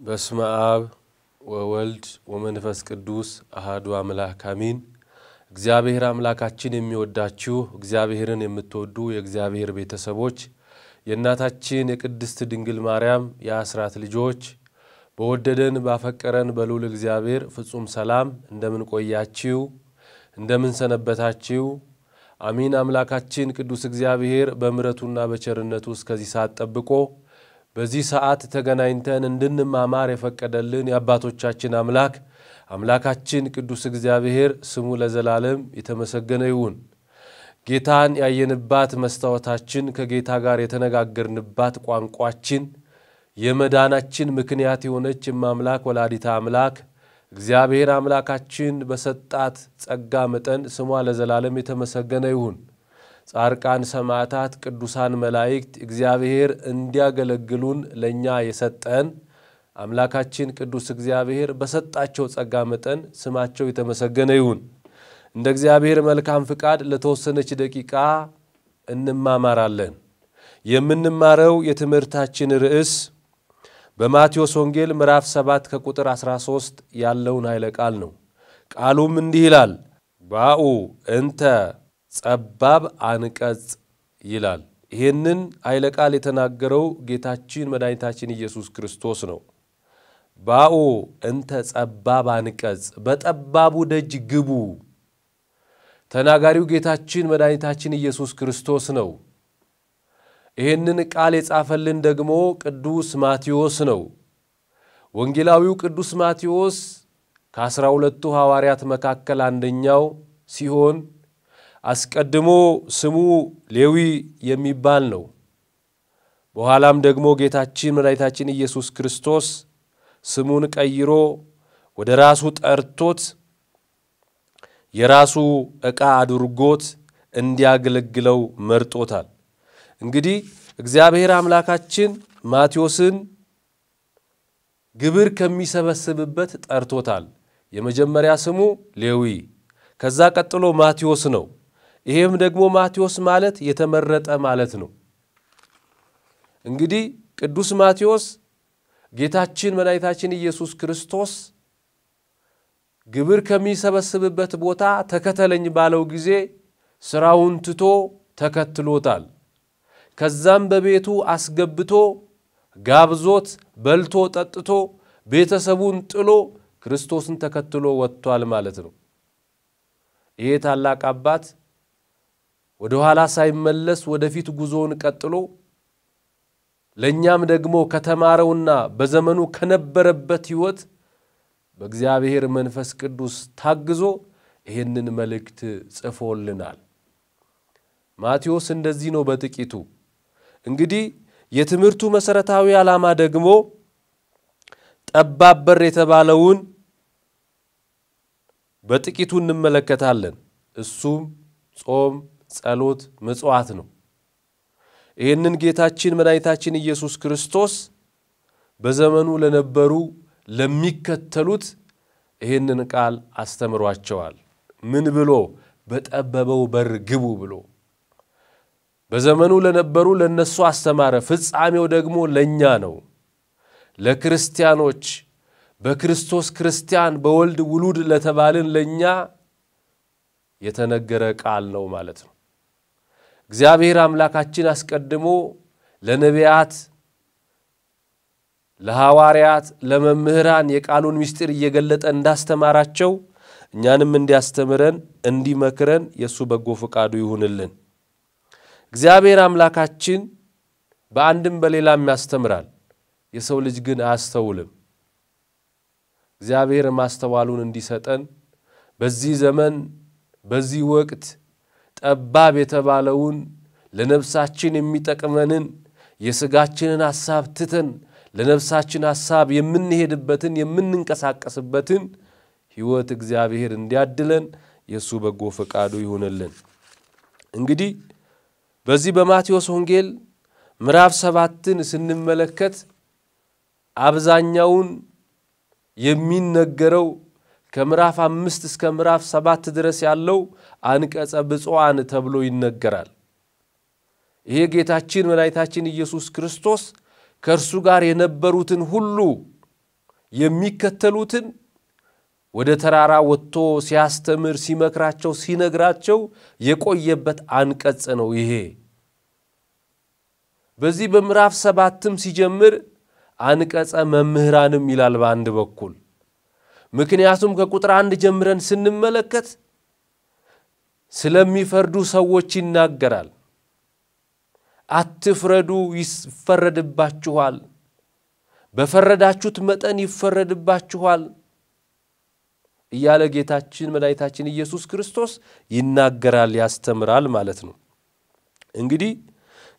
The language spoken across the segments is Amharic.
በስመ አብ ወወልድ ወመንፈስ ቅዱስ አህዱ አምላክ አሚን። እግዚአብሔር አምላካችን የሚወዳችሁ እግዚአብሔርን የምትወዱ የእግዚአብሔር ቤተሰቦች የእናታችን የቅድስት ድንግል ማርያም የአስራት ልጆች በወደደን ባፈቀረን በልዑል እግዚአብሔር ፍጹም ሰላም እንደምን ቆያችሁ? እንደምን ሰነበታችሁ? አሚን። አምላካችን ቅዱስ እግዚአብሔር በምረቱና በቸርነቱ እስከዚህ ሰዓት ጠብቆ በዚህ ሰዓት ተገናኝተን እንድንማማር የፈቀደልን የአባቶቻችን አምላክ አምላካችን ቅዱስ እግዚአብሔር ስሙ ለዘላለም የተመሰገነ ይሁን። ጌታን ያየንባት መስታወታችን፣ ከጌታ ጋር የተነጋገርንባት ቋንቋችን፣ የመዳናችን ምክንያት የሆነች የማምላክ ወላዲታ አምላክ እግዚአብሔር አምላካችን በሰጣት ጸጋ መጠን ስሟ ለዘላለም የተመሰገነ ይሁን። ጻርቃን ሰማዕታት፣ ቅዱሳን መላእክት እግዚአብሔር እንዲያገለግሉን ለእኛ የሰጠን አምላካችን ቅዱስ እግዚአብሔር በሰጣቸው ጸጋ መጠን ስማቸው የተመሰገነ ይሁን። እንደ እግዚአብሔር መልካም ፍቃድ ለተወሰነች ደቂቃ እንማማራለን። የምንማረው የትምህርታችን ርዕስ በማቴዎስ ወንጌል ምዕራፍ 7 ከቁጥር 13 ያለውን ኃይለ ቃል ነው። ቃሉም እንዲህ ይላል፣ ባኡ እንተ ጸባብ አንቀጽ ይላል። ይህንን ኃይለ ቃል የተናገረው ጌታችን መድኃኒታችን ኢየሱስ ክርስቶስ ነው። ባኡ እንተ ጸባብ አንቀጽ በጠባቡ ደጅ ግቡ። ተናጋሪው ጌታችን መድኃኒታችን ኢየሱስ ክርስቶስ ነው። ይህንን ቃል የጻፈልን ደግሞ ቅዱስ ማቴዎስ ነው። ወንጌላዊው ቅዱስ ማቴዎስ ከአሥራ ሁለቱ ሐዋርያት መካከል አንደኛው ሲሆን አስቀድሞ ስሙ ሌዊ የሚባል ነው። በኋላም ደግሞ ጌታችን መድኃኒታችን ኢየሱስ ክርስቶስ ስሙን ቀይሮ ወደ ራሱ ጠርቶት የራሱ ዕቃ አድርጎት እንዲያገለግለው መርጦታል። እንግዲህ እግዚአብሔር አምላካችን ማቴዎስን ግብር ከሚሰበስብበት ጠርቶታል። የመጀመሪያ ስሙ ሌዊ፣ ከዛ ቀጥሎ ማቴዎስ ነው። ይሄም ደግሞ ማቴዎስ ማለት የተመረጠ ማለት ነው። እንግዲህ ቅዱስ ማቴዎስ ጌታችን መድኃኒታችን ኢየሱስ ክርስቶስ ግብር ከሚሰበስብበት ቦታ ተከተለኝ ባለው ጊዜ ሥራውን ትቶ ተከትሎታል። ከዛም በቤቱ አስገብቶ ጋብዞት በልቶ ጠጥቶ ቤተሰቡን ጥሎ ክርስቶስን ተከትሎ ወጥቷል ማለት ነው። ይሄ ታላቅ አባት ወደ ኋላ ሳይመለስ ወደፊት ጉዞውን ቀጥሎ ለእኛም ደግሞ ከተማረውና በዘመኑ ከነበረበት ሕይወት በእግዚአብሔር መንፈስ ቅዱስ ታግዞ ይህንን መልእክት ጽፎልናል። ማቴዎስ እንደዚህ ነው በጥቂቱ። እንግዲህ የትምህርቱ መሠረታዊ ዓላማ ደግሞ ጠባብ በር የተባለውን በጥቂቱ እንመለከታለን። እሱም ጾም፣ ጸሎት፣ ምጽዋት ነው። ይህንን ጌታችን መድኃኒታችን ኢየሱስ ክርስቶስ በዘመኑ ለነበሩ ለሚከተሉት ይህንን ቃል አስተምሯቸዋል። ምን ብሎ? በጠበበው በር ግቡ ብሎ በዘመኑ ለነበሩ ለነሱ አስተማረ። ፍጻሜው ደግሞ ለእኛ ነው፣ ለክርስቲያኖች በክርስቶስ ክርስቲያን በወልድ ውሉድ ለተባልን ለእኛ የተነገረ ቃል ነው ማለት ነው። እግዚአብሔር አምላካችን አስቀድሞ ለነቢያት፣ ለሐዋርያት፣ ለመምህራን የቃሉን ምስጢር እየገለጠ እንዳስተማራቸው እኛንም እንዲያስተምረን እንዲመክረን የእሱ በጎ ፈቃዱ ይሁንልን። እግዚአብሔር አምላካችን በአንድም በሌላም ያስተምራል። የሰው ልጅ ግን አያስተውልም። እግዚአብሔር ማስተዋሉን እንዲሰጠን በዚህ ዘመን በዚህ ወቅት ጠባብ የተባለውን ለነፍሳችን የሚጠቅመንን የሥጋችንን ሐሳብ ትተን ለነፍሳችን ሐሳብ የምንሄድበትን የምንንቀሳቀስበትን ሕይወት እግዚአብሔር እንዲያድለን የእሱ በጎ ፈቃዱ ይሆንልን። እንግዲህ በዚህ በማቴዎስ ወንጌል ምዕራፍ ሰባትን ስንመለከት አብዛኛውን የሚነገረው ከምዕራፍ አምስት እስከ ምዕራፍ ሰባት ድረስ ያለው አንቀጸ ብፁዓን ተብሎ ይነገራል። ይሄ ጌታችን መድኃኒታችን ኢየሱስ ክርስቶስ ከእርሱ ጋር የነበሩትን ሁሉ የሚከተሉትን ወደ ተራራ ወጥቶ ሲያስተምር፣ ሲመክራቸው፣ ሲነግራቸው የቆየበት አንቀጽ ነው ይሄ። በዚህ በምዕራፍ ሰባትም ሲጀምር አንቀጸ መምህራንም ይላል በአንድ በኩል ምክንያቱም ከቁጥር አንድ ጀምረን ስንመለከት ስለሚፈርዱ ሰዎች ይናገራል። አትፍረዱ፣ ይፈረድባችኋል፣ በፈረዳችሁት መጠን ይፈረድባችኋል እያለ ጌታችን መድኃኒታችን ኢየሱስ ክርስቶስ ይናገራል፣ ያስተምራል ማለት ነው። እንግዲህ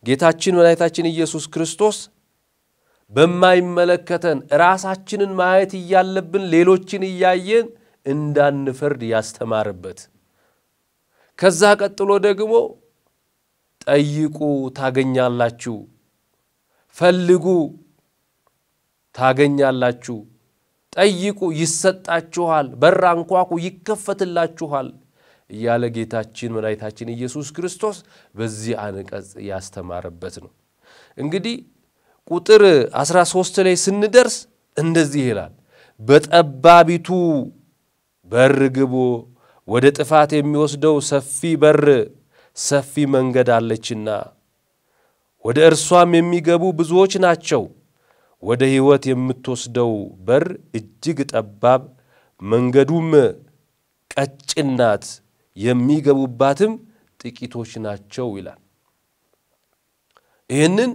ጌታችን መድኃኒታችን ኢየሱስ ክርስቶስ በማይመለከተን ራሳችንን ማየት እያለብን ሌሎችን እያየን እንዳንፈርድ ያስተማርበት። ከዛ ቀጥሎ ደግሞ ጠይቁ ታገኛላችሁ፣ ፈልጉ ታገኛላችሁ፣ ጠይቁ ይሰጣችኋል፣ በር አንኳኩ ይከፈትላችኋል እያለ ጌታችን መድኃኒታችን ኢየሱስ ክርስቶስ በዚህ አንቀጽ ያስተማረበት ነው እንግዲህ ቁጥር 13 ላይ ስንደርስ እንደዚህ ይላል። በጠባቢቱ በር ግቡ፣ ወደ ጥፋት የሚወስደው ሰፊ በር ሰፊ መንገድ አለችና ወደ እርሷም የሚገቡ ብዙዎች ናቸው። ወደ ሕይወት የምትወስደው በር እጅግ ጠባብ፣ መንገዱም ቀጭን ናት፣ የሚገቡባትም ጥቂቶች ናቸው ይላል። ይህንን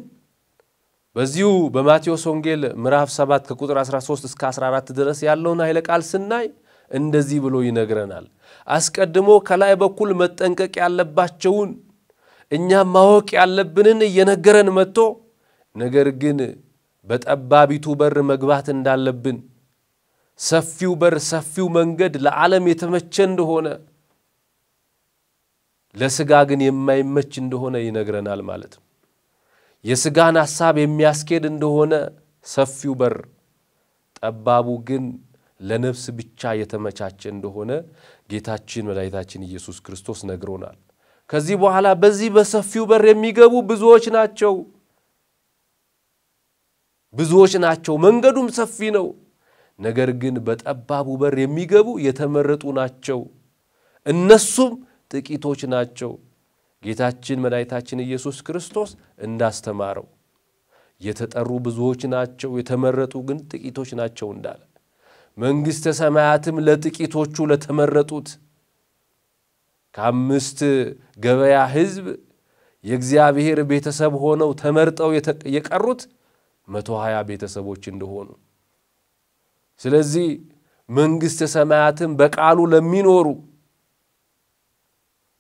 በዚሁ በማቴዎስ ወንጌል ምዕራፍ 7 ከቁጥር 13 እስከ 14 ድረስ ያለውን ኃይለ ቃል ስናይ እንደዚህ ብሎ ይነግረናል። አስቀድሞ ከላይ በኩል መጠንቀቅ ያለባቸውን እኛም ማወቅ ያለብንን እየነገረን መጥቶ ነገር ግን በጠባቢቱ በር መግባት እንዳለብን ሰፊው በር ሰፊው መንገድ ለዓለም የተመቸ እንደሆነ ለሥጋ ግን የማይመች እንደሆነ ይነግረናል ማለት ነው። የሥጋን ሐሳብ የሚያስኬድ እንደሆነ ሰፊው በር፣ ጠባቡ ግን ለነፍስ ብቻ የተመቻቸ እንደሆነ ጌታችን መድኃኒታችን ኢየሱስ ክርስቶስ ነግሮናል። ከዚህ በኋላ በዚህ በሰፊው በር የሚገቡ ብዙዎች ናቸው ብዙዎች ናቸው። መንገዱም ሰፊ ነው። ነገር ግን በጠባቡ በር የሚገቡ የተመረጡ ናቸው፣ እነሱም ጥቂቶች ናቸው። ጌታችን መድኃኒታችን ኢየሱስ ክርስቶስ እንዳስተማረው የተጠሩ ብዙዎች ናቸው፣ የተመረጡ ግን ጥቂቶች ናቸው እንዳለ መንግሥተ ሰማያትም ለጥቂቶቹ ለተመረጡት ከአምስት ገበያ ሕዝብ የእግዚአብሔር ቤተሰብ ሆነው ተመርጠው የቀሩት መቶ ሀያ ቤተሰቦች እንደሆኑ ስለዚህ መንግሥተ ሰማያትም በቃሉ ለሚኖሩ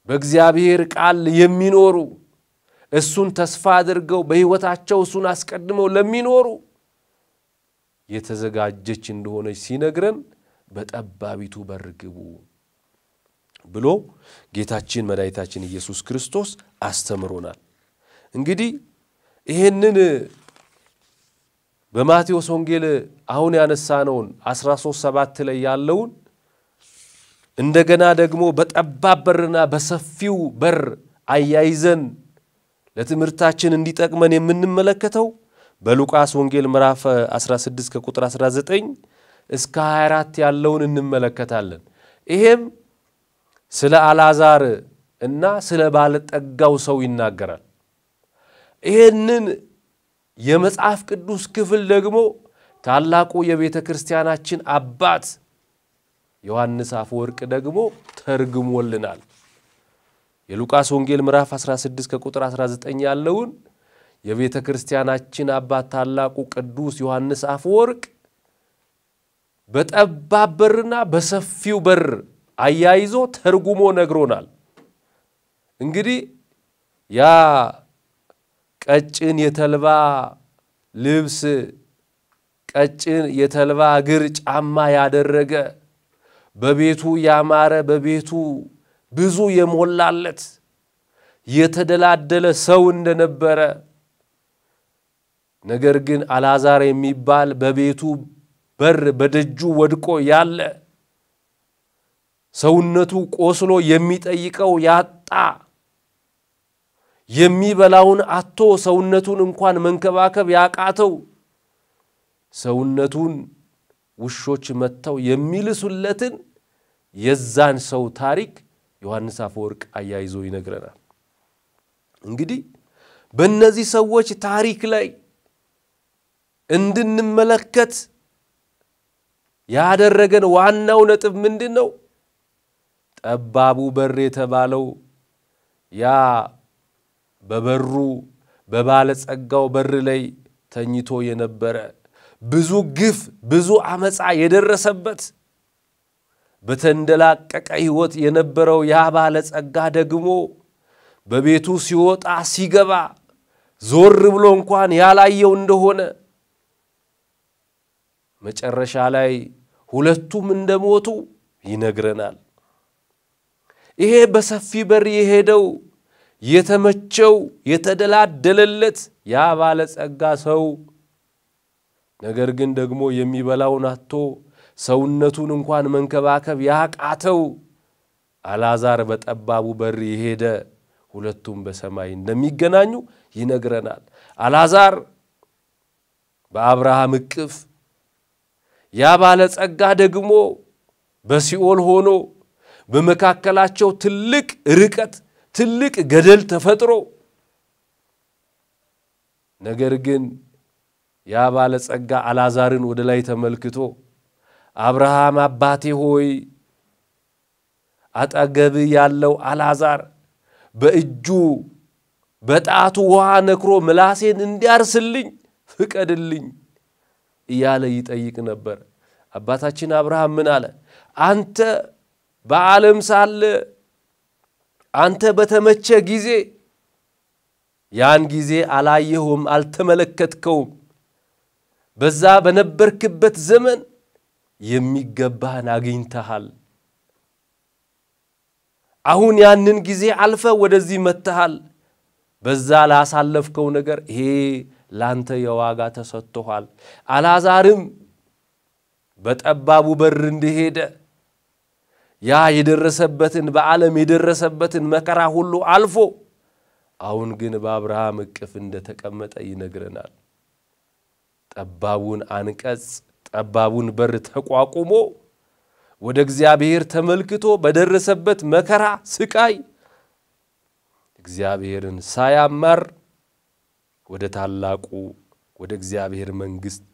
በእግዚአብሔር ቃል የሚኖሩ እሱን ተስፋ አድርገው በሕይወታቸው እሱን አስቀድመው ለሚኖሩ የተዘጋጀች እንደሆነች ሲነግረን በጠባቢቱ በር ግቡ ብሎ ጌታችን መድኃኒታችን ኢየሱስ ክርስቶስ አስተምሮናል። እንግዲህ ይህንን በማቴዎስ ወንጌል አሁን ያነሳነውን 13 ሰባት ላይ ያለውን እንደገና ደግሞ በጠባብ በርና በሰፊው በር አያይዘን ለትምህርታችን እንዲጠቅመን የምንመለከተው በሉቃስ ወንጌል ምዕራፍ 16 ከቁጥር 19 እስከ 24 ያለውን እንመለከታለን። ይሄም ስለ አልዓዛር እና ስለ ባለጠጋው ሰው ይናገራል። ይህንን የመጽሐፍ ቅዱስ ክፍል ደግሞ ታላቁ የቤተ ክርስቲያናችን አባት ዮሐንስ አፈወርቅ ደግሞ ተርግሞልናል። የሉቃስ ወንጌል ምዕራፍ 16 ከቁጥር 19 ያለውን የቤተ ክርስቲያናችን አባት ታላቁ ቅዱስ ዮሐንስ አፈወርቅ በጠባብ በርና በሰፊው በር አያይዞ ተርጉሞ ነግሮናል። እንግዲህ ያ ቀጭን የተልባ ልብስ ቀጭን የተልባ እግር ጫማ ያደረገ በቤቱ ያማረ በቤቱ ብዙ የሞላለት የተደላደለ ሰው እንደነበረ ነገር ግን አልዓዛር የሚባል በቤቱ በር በደጁ ወድቆ ያለ ሰውነቱ ቆስሎ የሚጠይቀው ያጣ የሚበላውን አቶ ሰውነቱን እንኳን መንከባከብ ያቃተው ሰውነቱን ውሾች መጥተው የሚልሱለትን የዛን ሰው ታሪክ ዮሐንስ አፈወርቅ አያይዞ ይነግረናል። እንግዲህ በእነዚህ ሰዎች ታሪክ ላይ እንድንመለከት ያደረገን ዋናው ነጥብ ምንድን ነው? ጠባቡ በር የተባለው ያ በበሩ በባለጸጋው በር ላይ ተኝቶ የነበረ ብዙ ግፍ ብዙ አመፃ የደረሰበት በተንደላቀቀ ሕይወት የነበረው ያ ጸጋ ደግሞ በቤቱ ሲወጣ ሲገባ ዞር ብሎ እንኳን ያላየው እንደሆነ መጨረሻ ላይ ሁለቱም እንደሞቱ ይነግረናል። ይሄ በሰፊ በር የሄደው የተመቸው የተደላደለለት ያ ጸጋ ሰው ነገር ግን ደግሞ የሚበላውን አቶ ሰውነቱን እንኳን መንከባከብ ያቃተው አላዛር በጠባቡ በር የሄደ ሁለቱም በሰማይ እንደሚገናኙ ይነግረናል። አላዛር በአብርሃም እቅፍ፣ ያ ባለጸጋ ደግሞ በሲኦል ሆኖ በመካከላቸው ትልቅ ርቀት ትልቅ ገደል ተፈጥሮ ነገር ግን ያ ባለጸጋ አላዛርን ወደ ላይ ተመልክቶ አብርሃም አባቴ ሆይ አጠገብ ያለው አልዓዛር በእጁ በጣቱ ውሃ ነክሮ ምላሴን እንዲያርስልኝ ፍቀድልኝ እያለ ይጠይቅ ነበር። አባታችን አብርሃም ምን አለ? አንተ በዓለም ሳለ አንተ በተመቸ ጊዜ ያን ጊዜ አላየሁም፣ አልተመለከትከውም። በዛ በነበርክበት ዘመን የሚገባህን አግኝተሃል። አሁን ያንን ጊዜ አልፈ ወደዚህ መጥተሃል። በዛ ላሳለፍከው ነገር ይሄ ላንተ የዋጋ ተሰጥቶኋል። አላዛርም በጠባቡ በር እንደሄደ ያ የደረሰበትን በዓለም የደረሰበትን መከራ ሁሉ አልፎ አሁን ግን በአብርሃም እቅፍ እንደተቀመጠ ይነግረናል። ጠባቡን አንቀጽ ጠባቡን በር ተቋቁሞ ወደ እግዚአብሔር ተመልክቶ በደረሰበት መከራ፣ ስቃይ እግዚአብሔርን ሳያማር ወደ ታላቁ ወደ እግዚአብሔር መንግሥት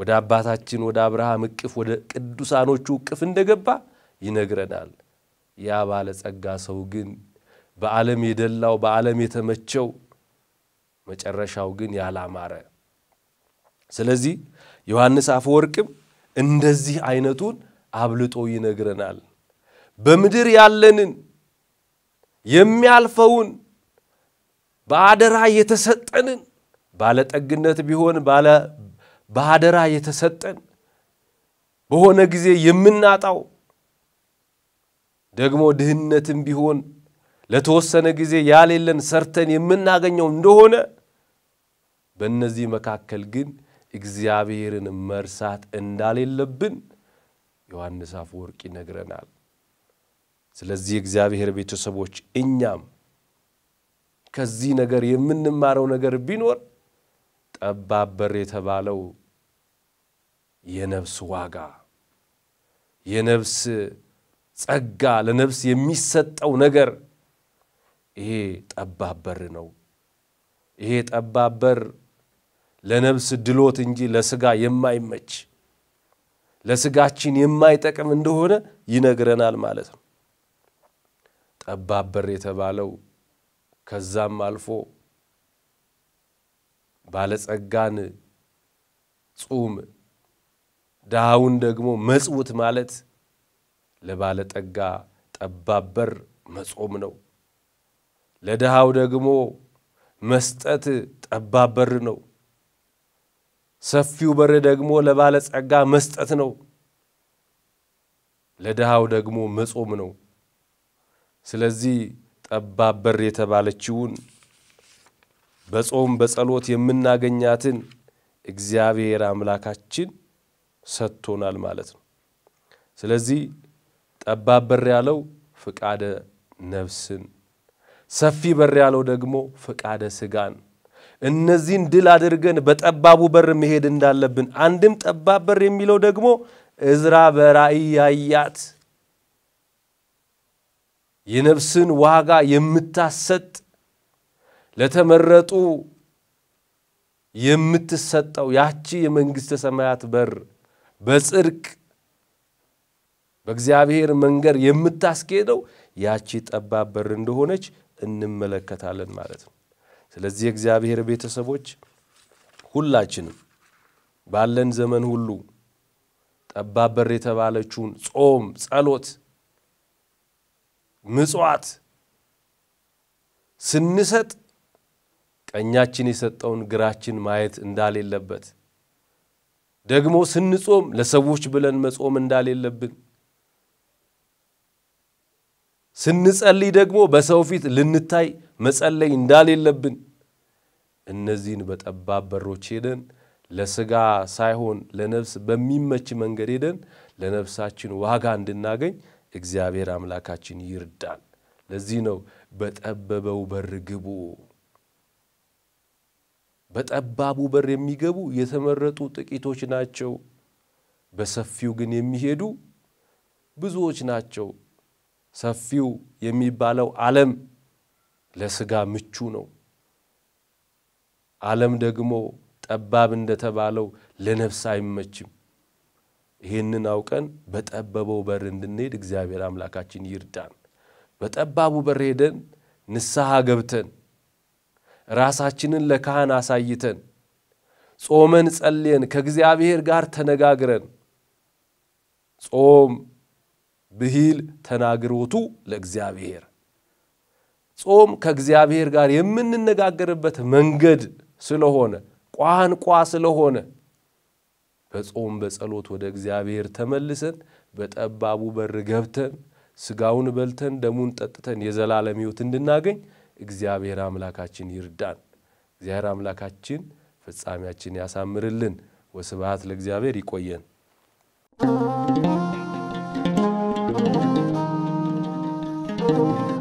ወደ አባታችን ወደ አብርሃም እቅፍ ወደ ቅዱሳኖቹ እቅፍ እንደገባ ይነግረናል። ያ ባለጸጋ ሰው ግን በዓለም የደላው በዓለም የተመቸው መጨረሻው ግን ያላማረ ስለዚህ ዮሐንስ አፈወርቅም እንደዚህ አይነቱን አብልጦ ይነግረናል። በምድር ያለንን የሚያልፈውን በአደራ የተሰጠንን ባለጠግነት ቢሆን ባለ በአደራ የተሰጠን በሆነ ጊዜ የምናጣው ደግሞ ድህነትም ቢሆን ለተወሰነ ጊዜ ያሌለን ሰርተን የምናገኘው እንደሆነ በእነዚህ መካከል ግን እግዚአብሔርን መርሳት እንዳሌለብን ዮሐንስ አፈወርቅ ይነግረናል። ስለዚህ እግዚአብሔር ቤተሰቦች እኛም ከዚህ ነገር የምንማረው ነገር ቢኖር ጠባብ በር የተባለው የነፍስ ዋጋ የነፍስ ጸጋ ለነፍስ የሚሰጠው ነገር ይሄ ጠባብ በር ነው። ይሄ ጠባብ በር ለነብስ ድሎት እንጂ ለስጋ የማይመች ለስጋችን የማይጠቅም እንደሆነ ይነግረናል ማለት ነው። ጠባብ በር የተባለው ከዛም አልፎ ባለጸጋን ጹም፣ ድሃውን ደግሞ መጽውት ማለት ለባለጠጋ ጠባብ በር መጾም ነው። ለድሃው ደግሞ መስጠት ጠባብ በር ነው። ሰፊው በር ደግሞ ለባለጸጋ መስጠት ነው፣ ለድሃው ደግሞ መጾም ነው። ስለዚህ ጠባብ በር የተባለችውን በጾም በጸሎት የምናገኛትን እግዚአብሔር አምላካችን ሰጥቶናል ማለት ነው። ስለዚህ ጠባብ በር ያለው ፍቃደ ነፍስን፣ ሰፊ በር ያለው ደግሞ ፍቃደ ስጋን። እነዚህን ድል አድርገን በጠባቡ በር መሄድ እንዳለብን። አንድም ጠባብ በር የሚለው ደግሞ እዝራ በራእይ ያያት የነፍስን ዋጋ የምታሰጥ ለተመረጡ የምትሰጠው ያቺ የመንግሥተ ሰማያት በር በጽድቅ በእግዚአብሔር መንገድ የምታስኬደው ያቺ ጠባብ በር እንደሆነች እንመለከታለን ማለት ነው። ስለዚህ የእግዚአብሔር ቤተሰቦች ሁላችንም ባለን ዘመን ሁሉ ጠባብ በር የተባለችውን ጾም፣ ጸሎት፣ ምጽዋት ስንሰጥ ቀኛችን የሰጠውን ግራችን ማየት እንዳሌለበት ደግሞ ስንጾም ለሰዎች ብለን መጾም እንዳሌለብን ስንጸልይ ደግሞ በሰው ፊት ልንታይ መጸለይ እንዳሌለብን እነዚህን በጠባብ በሮች ሄደን ለስጋ ሳይሆን ለነፍስ በሚመች መንገድ ሄደን ለነፍሳችን ዋጋ እንድናገኝ እግዚአብሔር አምላካችን ይርዳን። ለዚህ ነው በጠበበው በር ግቡ። በጠባቡ በር የሚገቡ የተመረጡ ጥቂቶች ናቸው፣ በሰፊው ግን የሚሄዱ ብዙዎች ናቸው ሰፊው የሚባለው ዓለም ለስጋ ምቹ ነው። ዓለም ደግሞ ጠባብ እንደተባለው ለነፍስ አይመችም። ይህንን አውቀን በጠበበው በር እንድንሄድ እግዚአብሔር አምላካችን ይርዳን። በጠባቡ በር ሄደን ንስሐ ገብተን ራሳችንን ለካህን አሳይተን ጾመን ጸልየን ከእግዚአብሔር ጋር ተነጋግረን ጾም ብሂል ተናግሮቱ ለእግዚአብሔር ጾም ከእግዚአብሔር ጋር የምንነጋገርበት መንገድ ስለሆነ ቋንቋ ስለሆነ በጾም በጸሎት ወደ እግዚአብሔር ተመልሰን በጠባቡ በር ገብተን ስጋውን በልተን ደሙን ጠጥተን የዘላለም ሕይወት እንድናገኝ እግዚአብሔር አምላካችን ይርዳን። እግዚአብሔር አምላካችን ፍጻሜያችን ያሳምርልን። ወስብሐት ለእግዚአብሔር። ይቆየን። thank you